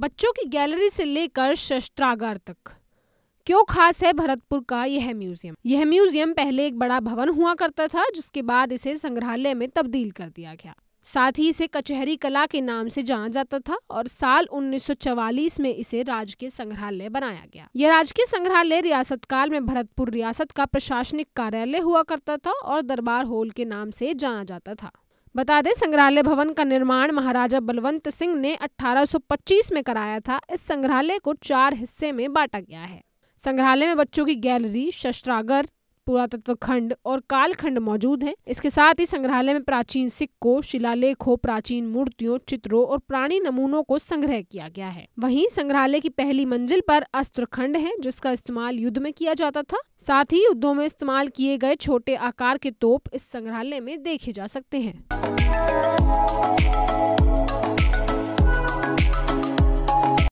बच्चों की गैलरी से लेकर शस्त्रागार तक क्यों खास है भरतपुर का यह म्यूजियम यह म्यूजियम पहले एक बड़ा भवन हुआ करता था जिसके बाद इसे संग्रहालय में तब्दील कर दिया गया साथ ही इसे कचहरी कला के नाम से जाना जाता था और साल 1944 में इसे राजकीय संग्रहालय बनाया गया यह राजकीय संग्रहालय रियासत काल में भरतपुर रियासत का प्रशासनिक कार्यालय हुआ करता था और दरबार हॉल के नाम से जाना जाता था बता दें संग्रहालय भवन का निर्माण महाराजा बलवंत सिंह ने 1825 में कराया था इस संग्रहालय को चार हिस्से में बांटा गया है संग्रहालय में बच्चों की गैलरी शस्त्रागर पुरातत्व खंड और कालखंड मौजूद हैं इसके साथ ही संग्रहालय में प्राचीन सिक्कों शिलालेखों प्राचीन मूर्तियों चित्रों और प्राणी नमूनों को संग्रह किया गया है वहीं संग्रहालय की पहली मंजिल पर अस्त्र खंड है जिसका इस्तेमाल युद्ध में किया जाता था साथ ही युद्धों में इस्तेमाल किए गए छोटे आकार के तोप इस संग्रहालय में देखे जा सकते हैं